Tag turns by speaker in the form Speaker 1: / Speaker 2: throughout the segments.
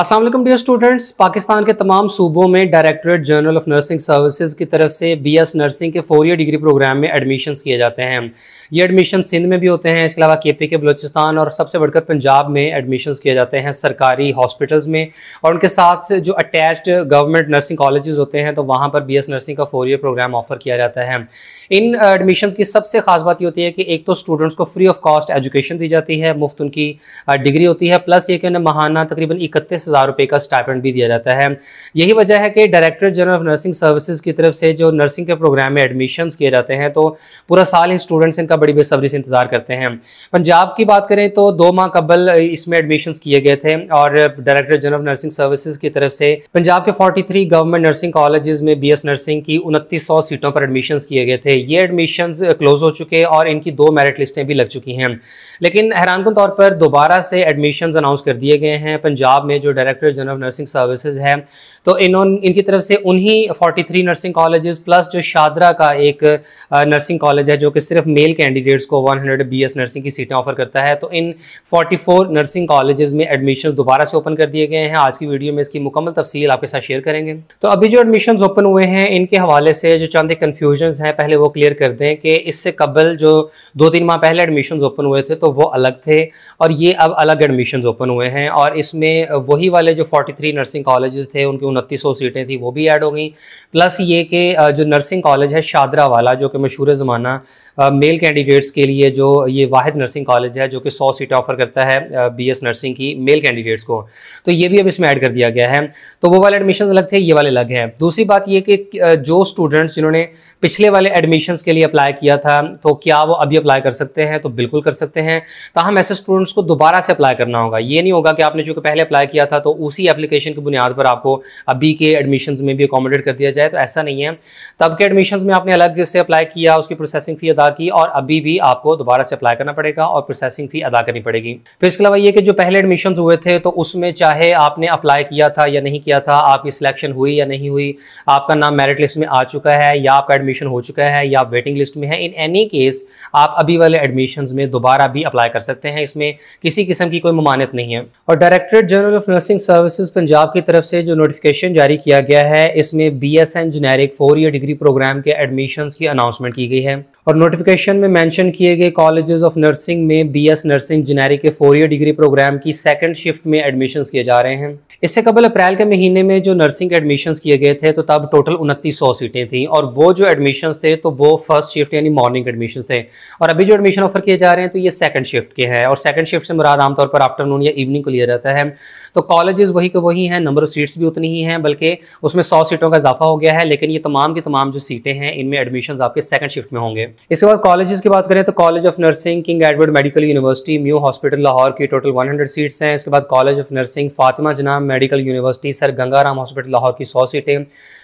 Speaker 1: Aslam dear students Pakistan के तमाम सूबों में directorate general of nursing services की तरफ से बीएस नर्सिंग के फोर ईयर डिग्री प्रोग्राम में एडमिशन किए जाते हैं ये एडमिशन सिंध में भी होते हैं इसके अलावा के पी के बलोचिस्तान और सबसे बढ़कर पंजाब में एडमिशन किए जाते हैं सरकारी हॉस्पिटल्स में और उनके साथ जो अटैच्ड गवर्नमेंट नर्सिंग कॉलेज होते हैं तो वहाँ पर बी नर्सिंग का फोर ईयर प्रोग्राम ऑफर किया जाता है इन एडमिशन की सबसे खास बात ये होती है कि एक तो स्टूडेंट्स को फ्री ऑफ कॉस्ट एजुकेशन दी जाती है मुफ्त उनकी डिग्री होती है प्लस ये कि उन्हें महाना तकरीबन इकतीस हज़ार रुपये का स्टाइपेंट भी दिया जाता है यही वजह है कि director general of nursing services की तरफ से जो नर्सिंग के प्रोग्राम में एडमिशन किए जाते हैं तो पूरा साल ही स्टूडेंट्स इनका बड़ी बेसब्री से इंतज़ार करते हैं पंजाब की बात करें तो दो माह कबल इसमें एडमिशन किए गए थे और director general of nursing services की तरफ से पंजाब के फोर्टी गवर्नमेंट नर्सिंग कॉलेज में बी नर्सिंग की उनतीस सीटों पर एडमिशन किए गए थे ये एडमिशन क्लोज हो चुके और इनकी दो मेरिट लिस्टें भी लग चुकी हैं लेकिन हैरान तौर पर दोबारा से एडमिशन अनाउंस कर दिए गए हैं पंजाब में जो डायरेक्टर जनरल नर्सिंग सर्विसेज है तो इन्होंने इनकी तरफ से उन्हीं 43 नर्सिंग कॉलेजेस प्लस जो शादरा का एक नर्सिंग कॉलेज है जो कि सिर्फ मेल कैंडिडेट्स को 100 बीएस नर्सिंग की सीटें ऑफर करता है तो इन 44 नर्सिंग कॉलेजेस में एडमिशन दोबारा से ओपन कर दिए गए हैं आज की वीडियो में इसकी मुकम्मल तफसील आपके साथ शेयर करेंगे तो अभी जो एडमिशन ओपन हुए हैं इनके हवाले से जो चंद कन्फ्यूजन हैं पहले वो क्लियर कर दें कि इससे कबल जो दो तीन माह पहले एडमिशन ओपन हुए थे तो वो अलग थे और ये अब अलग एडमिशन ओपन हुए हैं और इसमें वही डिग्री वाले जो 43 नर्सिंग कॉलेजेस थे उनकी उनतीस सीटें थी वो भी ऐड हो गई प्लस ये कि जो नर्सिंग कॉलेज है शादरा वाला जो कि मशहूर ज़माना मेल कैंडिडेट्स के लिए जो ये वाद नर्सिंग कॉलेज है जो कि सौ सीटें ऑफर करता है बी नर्सिंग की मेल कैंडिडेट्स को तो ये भी अब इसमें ऐड कर दिया गया है तो वो वाले एडमिशन अलग थे ये वाले अलग हैं दूसरी बात ये कि जो स्टूडेंट्स जिन्होंने पिछले वाले एडमिशन के लिए अप्लाई किया था तो क्या वो अभी अप्लाई कर सकते हैं तो बिल्कुल कर सकते हैं तो हम ऐसे स्टूडेंट्स को दोबारा से अप्लाई करना होगा ये नहीं होगा कि आपने जो पहले अप्लाई किया किया था तो उसी एप्लीकेशन की बुनियाद पर आपको अभी के एडमिशन में भी अकोमोडेट कर दिया जाए तो ऐसा नहीं है तब के एडमिशन में आपने अलग से अप्लाई किया उसकी प्रोसेसिंग फ़ी अदा की और अभी भी आपको दोबारा से अप्लाई करना पड़ेगा और प्रोसेसिंग फ़ी अदा करनी पड़ेगी फिर इसके अलावा ये कि जो पहले एडमिशन हुए थे तो उसमें चाहे आपने अप्लाई किया था या नहीं किया था आपकी सिलेक्शन हुई या नहीं हुई आपका नाम मेरिट लिस्ट में आ चुका है या आपका एडमिशन हो चुका है या वेटिंग लिस्ट में है इन एनी केस आप अभी वाले एडमिशन में दोबारा भी अप्लाई कर सकते हैं इसमें किसी किस्म की कोई ममानियत नहीं है और directorate general of nursing services Punjab की तरफ से जो नोटिफिकेशन जारी किया गया है इसमें B S N generic four year degree program के एडमिशन्स की अनाउंसमेंट की गई है और नोटिफिकेशन में मेंशन किए गए कॉलेजेस ऑफ नर्सिंग में बीएस नर्सिंग जेनेरिक के फोर ईयर डिग्री प्रोग्राम की सेकंड शिफ्ट में एडमिशन किए जा रहे हैं इससे कबल अप्रैल के महीने में जो नर्सिंग एडमिशन किए गए थे तो तब टोटल उनतीस सौ सीटें थी और वो जो एडमिशन थे तो वो फर्स्ट शिफ्ट यानी मॉर्निंग एडमिशन थे और अभी जो एडमिशन ऑफर किए जा रहे हैं तो ये सेकंड शिफ्ट के हैं और सेकंड शिफ्ट से मुराद आमतौर पर आफ्टरनून या इवनिंग को लिया जाता है तो कॉलेजेस वही के वही हैं नंबर ऑफ सीट्स भी उतनी ही हैं बल्कि उसमें सौ सीटों का इजाफा हो गया है लेकिन ये तमाम की तमाम जो सीटें हैं इनमें एडमिशन आपके सेकंड शिफ्ट में होंगे इसके बाद कॉलेजेस की बात करें तो college of nursing King Edward medical university Mayo hospital Lahore की टोटल वन सीट्स हैं इसके बाद college of nursing Fatima Jinnah medical university sir Gangaram hospital Lahore की सौ सीटें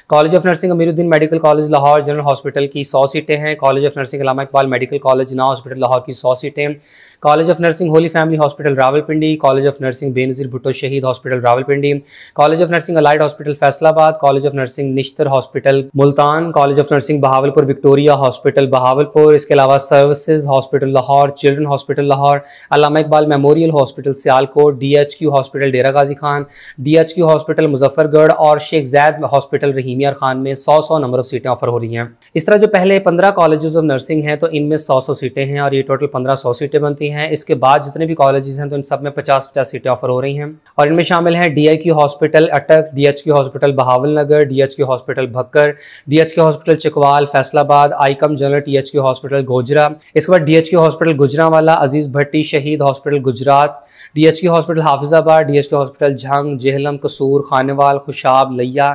Speaker 1: college of nursing Amiruddin medical college Lahore general hospital की सौ सीटें हैं college of nursing Allama Iqbal medical college ना हॉस्पिटल लाहौर की सौ सीटें college of nursing Holy Family hospital Rawalpindi college of nursing Benazir Bhutto Shaheed hospital Rawalpindi college of nursing allied hospital Faisalabad college of nursing Nishtar hospital Multan college of nursing Bahawalpur Victoria hospital Bahawalpur इसके अलावा services hospital Lahore children hospital Lahore Allama Iqbal memorial hospital Sialkot D H Q hospital Dera Ghazi Khan D H Q hospital Muzaffargarh और Sheikh Zaid hospital रही नीमियार खान में 100 सौ number of सीटें offer हो रही हैं इस तरह जो पहले 15 कॉलेजेस ऑफ नर्सिंग हैं तो इनमें 100 सौ सीटें हैं और ये टोटल पंद्रह सौ सीटें बनती हैं इसके बाद जितने भी कॉलेजेस हैं तो इन सब में 50 50 सीटें ऑफर हो रही हैं और इनमें शामिल हैं डी हॉस्पिटल अटक डी हॉस्पिटल बहावल नगर D hospital भक्कर D hospital चिकवाल Faisalabad आईकम general T hospital Gojra इसके बाद डी हॉस्पिटल गुजरावाला अजीज भट्टी शहीद हॉस्पिटल गुजरात डी एच के हॉस्पिटल हाफिजाबाद डी एच के हॉस्पिटल झंग जेहलम कसूर खानेवाल खुशाब लिया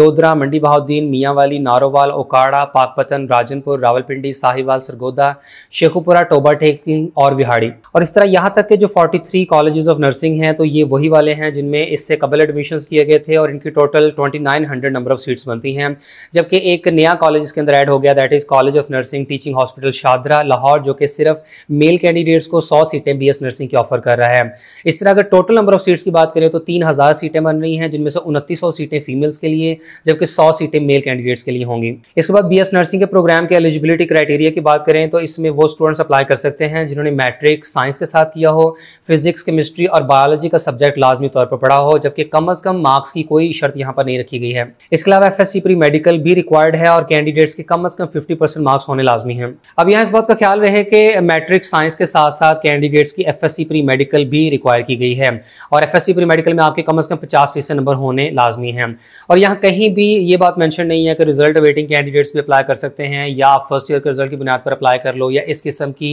Speaker 1: लोधरा मंडी मियाँ मियाँवाली नारोवाल ओकाड़ा पाकपतन राजनपुर रावलपिंडी साहिवाल सरगोदा शेखुपुरा टोबा टेकिंग और विहाड़ी और इस तरह यहाँ तक के जो forty three college of nursing हैं तो ये वही वाले हैं जिनमें इससे कबल एडमिशन किए गए थे और इनकी total twenty nine hundred number of seats बनती हैं जबकि एक नया कॉलेज इसके अंदर ऐड हो गया that is college of nursing teaching hospital Shahdara Lahore जो कि सिर्फ मेल कैंडिडेट्स को सौ सीटें बी एस नर्सिंग की ऑफर कर रहा है है इस तरह अगर टोटल नंबर ऑफ सीट्स की बात करें तो तीन हज़ार सीटें बन रही हैं जिनमें से उनतीस सौ सीटें फीमेल्स के लिए जबकि सौ सीटें मेल कैंडिडेट्स के लिए होंगी इसके बाद बी नर्सिंग के प्रोग्राम के एलिजिबिलिटी क्राइटेरिया की बात करें तो इसमें वो स्टूडेंट्स अप्लाई कर सकते हैं जिन्होंने मैट्रिक साइंस के साथ किया हो फिजिक्स केमिस्ट्री और बायोलॉजी का सब्जेक्ट लाजमी तौर पर पढ़ा हो जबकि कम अज़ कम मार्क्स की कोई शर्त यहाँ पर नहीं रखी गई है इसके अलावा एफ प्री मेडिकल भी रिक्वायर्ड है और कैंडिडेट्स के कम अज़ कम फिफ्टी मार्क्स होने लाजमी है अब यहाँ इस बात का ख्याल रहे कि मैट्रिक साइंस के साथ साथ कैंडिडेट्स की एफ प्री मेडिकल भी भी रिक्वायर की गई है और एफ एस प्री मेडिकल में आपके कम अज़ कम पचास फीसद नंबर होने लाजमी हैं और यहाँ कहीं भी ये बात मैंशन नहीं है कि रिजल्ट वेटिंग कैंडिडेट्स भी अप्लाई कर सकते हैं या आप फर्स्ट ईयर के रिजल्ट की बुनियाद पर अप्लाई कर लो या इस किस्म की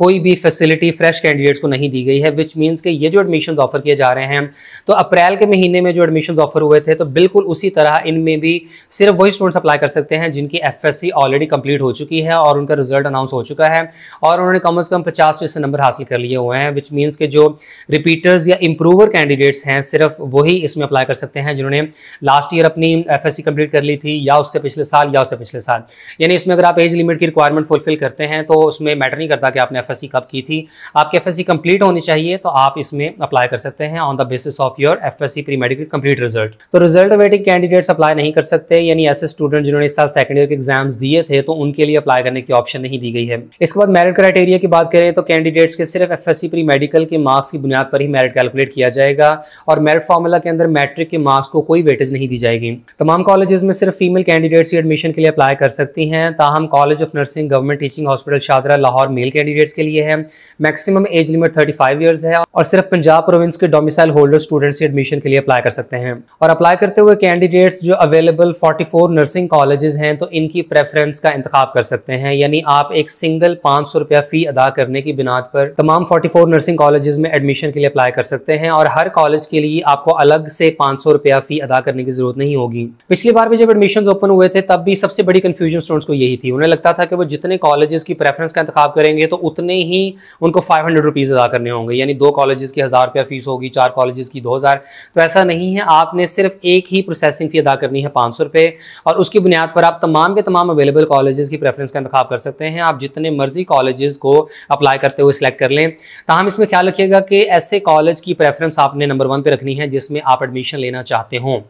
Speaker 1: कोई भी फैसिलिटी फ्रेश कैंडिडेट्स को नहीं दी गई है विच मीन्स कि ये जो एडमिशन ऑफर किए जा रहे हैं तो अप्रैल के महीने में जो एडमिशन ऑफर हुए थे तो बिल्कुल उसी तरह इनमें भी सिर्फ वही स्टूडेंट्स अप्लाई कर सकते हैं जिनकी एफ ऑलरेडी कंप्लीट हो चुकी है और उनका रिजल्ट अनाउंस हो चुका है और उन्होंने कम अज़ कम पचास फीसद नंबर हासिल कर लिए हुए हैं विच मीन्स के जो लोग रिपीटर्स या इम्प्रूवर कैंडिडेट्स हैं सिर्फ वही इसमें अप्लाई कर सकते हैं जिन्होंने लास्ट ईयर अपनी एफ एस कंप्लीट कर ली थी या उससे पिछले साल या उससे पिछले साल यानी इसमें अगर आप एज लिमिट की रिक्वायरमेंट फुलफिल करते हैं तो उसमें मैटर नहीं करता कि आपने एफ कब की थी आपकी एफ एस होनी चाहिए तो आप इसमें अप्लाई कर सकते हैं on the basis of your F S pre medical complete result तो रिजल्ट वेटिंग कैंडिडेट्स अप्लाई नहीं कर सकते यानी ऐसे स्टूडेंट जिन्होंने इस साल सेकंड ईयर के एग्जाम्स दिए थे तो उनके लिए अप्लाई करने की ऑप्शन नहीं दी गई है इसके बाद मेरिट क्राइटेरिया की बात करें तो कैंडिडेट्स के सिर्फ एफ प्री मेडिकल के मार्क्स मार्क्स की बुनियाद पर ही मेरिट कैलकुलेट किया जाएगा और मेरिट फार्मूला के अंदर मैट्रिक के मार्क्स को कोई वेटेज नहीं दी जाएगी तमाम कॉलेजेस में सिर्फ फीमेल कैंडिडेट्स ही एडमिशन के लिए अप्लाई कर सकती हैं ताहम college of nursing government teaching hospital Shahdara Lahore male candidates के लिए है maximum age limit thirty five years है और सिर्फ पंजाब प्रोविंस के डोमिसाइल होल्डर स्टूडेंट्स एडमिशन के लिए अप्लाई कर सकते हैं और अप्लाई करते हुए कैंडिडेट्स जो अवेलेबल फोर नर्सिंग कॉलेजेस हैं तो इनकी प्रेफरेंस का इंतजाम कर सकते हैं यानी आप एक सिंगल पाँच सौ रुपया फ़ी अदा करने की बिना पर तमाम फोर नर्सिंग कॉलेजेस में में एडमिशन के लिए अप्लाई कर सकते हैं और हर कॉलेज के लिए आपको अलग से पाँच सौ रुपया फी अदा करने की जरूरत नहीं होगी पिछली बार भी जब एडमिशन ओपन हुए थे तब भी सबसे बड़ी कन्फ्यूजन स्टूडेंट्स को यही थी उन्हें लगता था कि वो जितने कॉलेजेस की प्रेफरेंस का इंतखा करेंगे तो उतने ही उनको फाइव हंड्रेड रुपीज़ अदा करने होंगे यानी दो कॉलेजेस की हज़ार रुपया फीस होगी चार कॉलेजेस की दो हज़ार तो ऐसा नहीं है आपने सिर्फ एक ही प्रोसेसिंग फ़ी अदा करनी है पाँच सौ और उसकी बुनियाद पर आप तमाम के तमाम अवेलेबल कॉलेजेस की प्रेफरेंस का इंतखा कर सकते हैं आप जितने मर्जी कॉलेजेस को अप्लाई करते हुए सिलेक्ट कर लें तहम इसमें ख्याल रखिएगा लगेगा कि ऐसे कॉलेज की प्रेफरेंस आपने नंबर वन पे रखनी है जिसमें आप एडमिशन लेना चाहते हो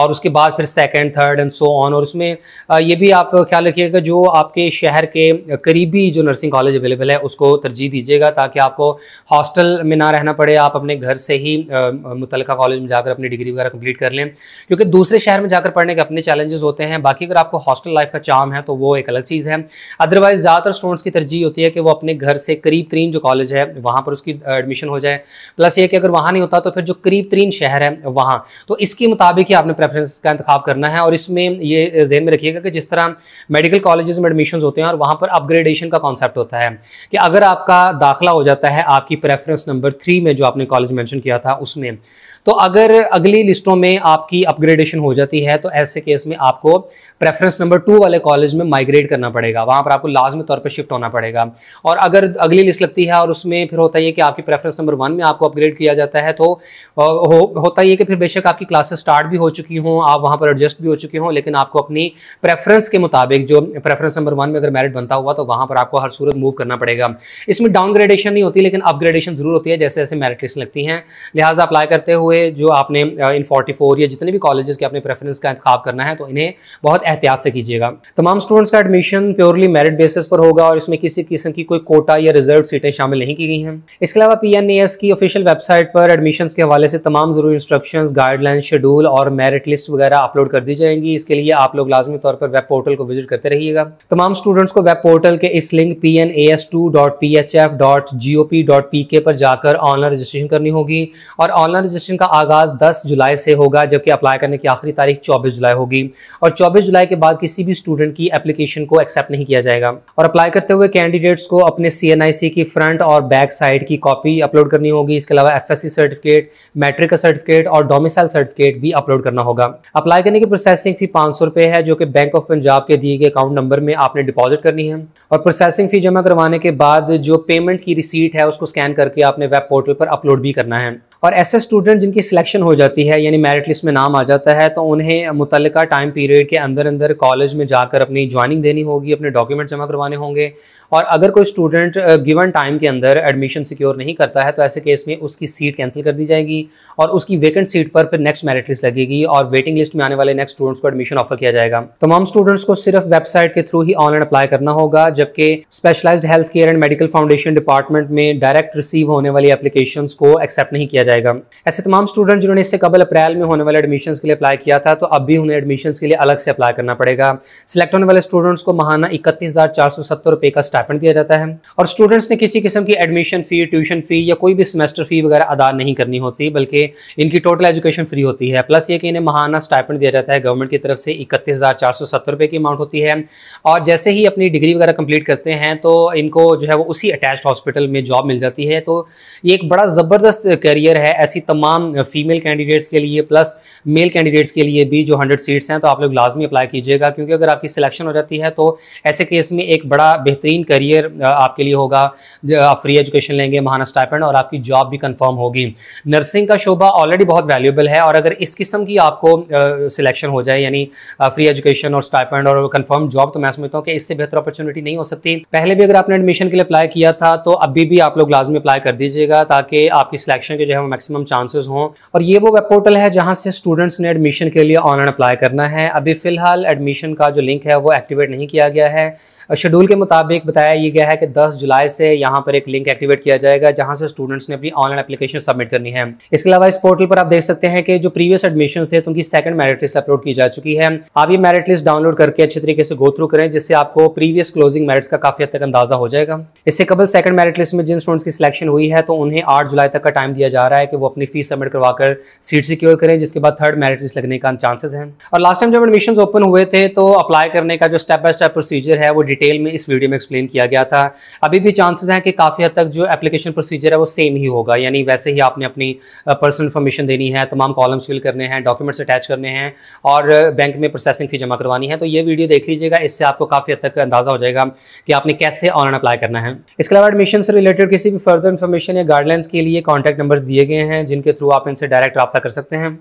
Speaker 1: और उसके बाद फिर second third and so on और उसमें ये भी आप ख्याल रखिएगा जो आपके शहर के करीबी जो नर्सिंग कॉलेज अवेलेबल है उसको तरजीह दीजिएगा ताकि आपको हॉस्टल में ना रहना पड़े आप अपने घर से ही मुतल कॉलेज में जाकर अपनी डिग्री वगैरह कंप्लीट कर लें क्योंकि दूसरे शहर में जाकर पढ़ने के अपने चैलेंजेस होते हैं बाकी अगर आपको हॉस्टल लाइफ का चाम है तो वो एक अलग चीज़ है अदरवाइज़ ज़्यादातर स्टूडेंट्स की तरजीह होती है कि वो अपने घर से करीब तरीन जो कॉलेज है वहाँ पर उसकी एडमिशन हो जाए प्लस ये कि अगर वहाँ नहीं होता तो फिर जो करीब तरीन शहर है वहाँ तो इसके मुताबिक ही आपने प्रेफरेंस का इंतखब करना है और इसमें ये जहन में रखिएगा कि जिस तरह मेडिकल कॉलेज में एडमिशन होते हैं और वहाँ पर अपग्रेडेशन का कॉन्सेप्ट होता है कि अगर आपका दाखिला हो जाता है आपकी प्रेफरेंस नंबर थ्री में जो आपने कॉलेज मैंशन किया था उसमें तो अगर अगली लिस्टों में आपकी अपग्रेडेशन हो जाती है तो ऐसे केस में आपको प्रेफरेंस नंबर टू वाले कॉलेज में माइग्रेट करना पड़ेगा वहाँ पर आपको लाजमी तौर पर शिफ्ट होना पड़ेगा और अगर अगली लिस्ट लगती है और उसमें फिर होता है कि आपकी प्रेफरेंस नंबर वन में आपको अपग्रेड किया जाता है तो हो, होता है कि फिर बेशक आपकी क्लासेस स्टार्ट भी हो चुकी हों आप वहाँ पर एडजस्ट भी हो चुके हों लेकिन आपको अपनी प्रेफरेंस के मुताबिक जो प्रेफरेंस नंबर वन में अगर मेरिट बनता हुआ तो वहाँ पर आपको हर सूरत मूव करना पड़ेगा इसमें डाउनग्रेडेशन नहीं होती लेकिन अपग्रेडेशन जरूर होती है जैसे जैसे मेरिट लिस्ट लगती हैं लिहाजा अप्लाई करते हुए में जो आपने इन 44 या जितने भी कॉलेजेस के आपने प्रेफरेंस का इंतखब करना है तो इन्हें बहुत एहतियात से कीजिएगा तमाम स्टूडेंट्स का एडमिशन प्योरली मेरिट बेसिस पर होगा और इसमें किसी किस्म की कोई कोटा या रिजर्व सीटें शामिल नहीं की गई हैं इसके अलावा पी की ऑफिशियल वेबसाइट पर एडमिशन के हवाले से तमाम जरूरी इंस्ट्रक्शन गाइडलाइन शेड्यूल और मेरिट लिस्ट वगैरह अपलोड कर दी जाएंगी इसके लिए आप लोग लाजमी तौर पर वेब पोर्टल को विजिट करते रहिएगा तमाम स्टूडेंट्स को वेब पोर्टल के इस link P N A S two dot P H F dot G O P dot P K पर जाकर ऑनलाइन रजिस्ट्रेशन करनी होगी और ऑनलाइन रजिस्ट्रेशन का का आगाज 10 जुलाई से होगा जबकि अप्लाई करने की आखिरी तारीख 24 जुलाई होगी और 24 जुलाई के बाद किसी भी स्टूडेंट की एप्लीकेशन को एक्सेप्ट नहीं किया जाएगा और अप्लाई करते हुए कैंडिडेट्स को अपने सी की फ्रंट और बैक साइड की कॉपी अपलोड करनी होगी इसके अलावा एफ सर्टिफिकेट मैट्रिक का सर्टिफिकेट और डोमिसाइल सर्टिफिकेट भी अपलोड करना होगा अप्लाई करने की प्रोसेसिंग फी पांच है जो कि बैंक ऑफ पंजाब के दिए गए अकाउंट नंबर में आपने डिपॉजिट करनी है और प्रोसेसिंग फी जमा करवाने के बाद जो पेमेंट की रिसीट है उसको स्कैन करके आपने वेब पोर्टल पर अपलोड भी करना है और ऐसे स्टूडेंट जिनकी सिलेक्शन हो जाती है यानी मेरिट लिस्ट में नाम आ जाता है तो उन्हें मुतल टाइम पीरियड के अंदर अंदर कॉलेज में जाकर अपनी ज्वाइनिंग देनी होगी अपने डॉक्यूमेंट जमा करवाने होंगे और अगर कोई स्टूडेंट गिवन टाइम के अंदर एडमिशन सिक्योर नहीं करता है तो ऐसे केस में उसकी सीट कैंसिल कर दी जाएगी और उसकी वेकेंट सीट पर फिर नेक्स्ट मेरिट लिस्ट लगेगी और वेटिंग लिस्ट में आने वाले नेक्स्ट स्टूडेंट्स को एडमिशन ऑफर किया जाएगा तमाम स्टूडेंट्स को सिर्फ वेबसाइट के थ्रू ही ऑनलाइन अप्लाई करना होगा जबकि specialized health care and medical foundation department में डायरेक्ट रिसीव होने वाली एप्लीकेशन को एक्सेप्ट नहीं किया जाएगा ऐसे तमाम स्टूडेंट जिन्होंने इससे कबल अप्रैल में होने वाले एडमिशन के लिए अप्लाई किया था तो अब भी उन्हें एडमिशन के लिए अलग से अप्लाई करना पड़ेगा सिलेक्ट होने वाले स्टूडेंट्स को महाना इकतीस रुपए का स्टैपेंट दिया जाता है और स्टूडेंट्स ने किसी किस्म की एडमिशन फी ट्यूशन फी या कोई भी सेमेस्टर फी वगैरह अदा नहीं करनी होती बल्कि इनकी टोटल एजुकेशन फ्री होती है प्लस ये कि इन्हें महाना स्टाइपेंड दिया जाता है गवर्नमेंट की तरफ से इकतीस रुपए की अमाउंट होती है और जैसे ही अपनी डिग्री वगैरह कंप्लीट करते हैं तो इनको जो है वो उसी अटैच्ड हॉस्पिटल में जॉब मिल जाती है तो ये एक बड़ा ज़बरदस्त करियर है ऐसी तमाम फीमेल कैंडिडेट्स के लिए प्लस मेल कैंडिडेट्स के लिए भी जो हंड्रेड सीट्स हैं तो आप लोग लाजमी अप्लाई कीजिएगा क्योंकि अगर आपकी सिलेक्शन हो जाती है तो ऐसे केस में एक बड़ा बेहतरीन करियर आपके लिए होगा आप फ्री एजुकेशन लेंगे महाना स्टाइपेंड और आपकी जॉब भी कन्फर्म होगी नर्सिंग का शोबा ऑलरेडी बहुत वैल्यूबल है और अगर इस किस्म की आपको सिलेक्शन हो जाए यानी फ्री एजुकेशन और स्टाइपेंड और कन्फर्म जॉब तो मैं समझता हूँ कि इससे बेहतर अपॉर्चुनिटी नहीं हो सकती पहले भी अगर आपने एडमिशन के लिए अप्लाई किया था तो अभी भी आप लोग लाजमी अप्लाई कर दीजिएगा ताकि आपकी सिलेक्शन के जो है मैक्सिमम चांसेस हों और ये वो वेब पोर्टल है जहाँ से स्टूडेंट्स ने एडमिशन के लिए ऑनलाइन अप्लाई करना है अभी फ़िलहाल एडमिशन का जो लिंक है वो एक्टिवेट नहीं किया गया है शेड्यूल के मुताबिक बताया ये गया है कि 10 जुलाई से यहाँ पर एक लिंक एक्टिवेट किया जाएगा जहाँ से स्टूडेंट्स ने अपनी ऑनलाइन एप्लीकेशन सबमिट करनी है इसके अलावा इस पोर्टल पर आप देख सकते हैं कि जो प्रीवियस एडमिशन थे तो उनकी सेकंड मेरिट लिस्ट अपलोड की जा चुकी है आप ये मेरिट लिस्ट डाउनलोड करके अच्छे तरीके से गो थ्रू करें जिससे आपको प्रीवियस क्लोजिंग मेरिट्स का काफी हद तक अंदाजा हो जाएगा इससे कबल सेकंड मेरिट लिस्ट में जिन स्टूडेंट्स की सिलेक्शन हुई है तो उन्हें आठ जुलाई तक का टाइम दिया जा रहा है रहा है कि वो अपनी फीस सबमिट करवाकर सीट सिक्योर करें जिसके बाद थर्ड मेरिट लिस्ट लगने का चांसेस हैं और लास्ट टाइम जब एडमिशन ओपन हुए थे तो अप्लाई करने का जो स्टेप बाय स्टेप प्रोसीजर है वो डिटेल में इस वीडियो में एक्सप्लेन किया गया था अभी भी चांसेस हैं कि काफ़ी हद तक जो एप्लीकेशन प्रोसीजर है वो सेम ही होगा यानी वैसे ही आपने अपनी पर्सनल इन्फॉर्मेशन देनी है तमाम कॉलम्स फिल करने हैं डॉक्यूमेंट्स अटैच करने हैं और बैंक में प्रोसेसिंग फ़ी जमा करवानी है तो ये वीडियो देख लीजिएगा इससे आपको काफ़ी हद तक अंदाज़ा हो जाएगा कि आपने कैसे ऑनलाइन अप्लाई करना है इसके अलावा एडमिशन से रिलेटेड किसी भी फर्दर इन्फॉर्मेशन या गाइडलाइंस के लिए कॉन्टैक्ट नंबर दिए दिए गए हैं जिनके थ्रू आप इनसे डायरेक्ट रब्ता कर सकते हैं